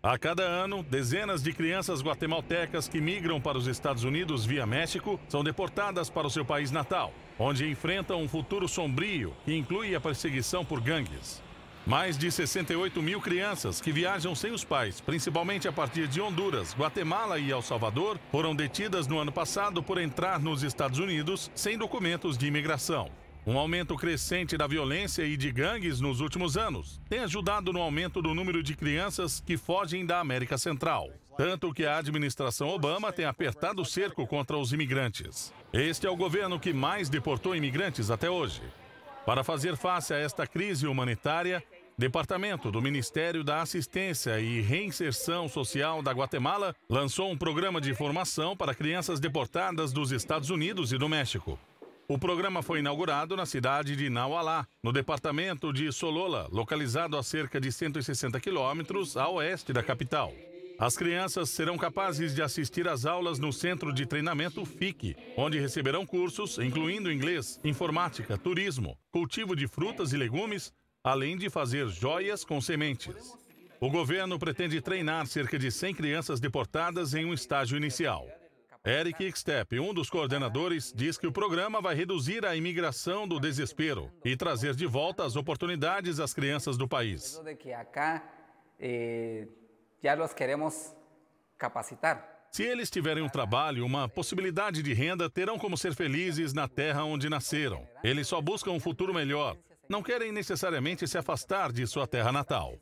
A cada ano, dezenas de crianças guatemaltecas que migram para os Estados Unidos via México são deportadas para o seu país natal, onde enfrentam um futuro sombrio que inclui a perseguição por gangues. Mais de 68 mil crianças que viajam sem os pais, principalmente a partir de Honduras, Guatemala e El Salvador, foram detidas no ano passado por entrar nos Estados Unidos sem documentos de imigração. Um aumento crescente da violência e de gangues nos últimos anos tem ajudado no aumento do número de crianças que fogem da América Central. Tanto que a administração Obama tem apertado o cerco contra os imigrantes. Este é o governo que mais deportou imigrantes até hoje. Para fazer face a esta crise humanitária, Departamento do Ministério da Assistência e Reinserção Social da Guatemala lançou um programa de formação para crianças deportadas dos Estados Unidos e do México. O programa foi inaugurado na cidade de Naualá, no departamento de Solola, localizado a cerca de 160 quilômetros a oeste da capital. As crianças serão capazes de assistir às aulas no Centro de Treinamento FIC, onde receberão cursos incluindo inglês, informática, turismo, cultivo de frutas e legumes, além de fazer joias com sementes. O governo pretende treinar cerca de 100 crianças deportadas em um estágio inicial. Eric Ixtep, um dos coordenadores, diz que o programa vai reduzir a imigração do desespero e trazer de volta as oportunidades às crianças do país. Eh, se eles tiverem um trabalho, uma possibilidade de renda, terão como ser felizes na terra onde nasceram. Eles só buscam um futuro melhor. Não querem necessariamente se afastar de sua terra natal.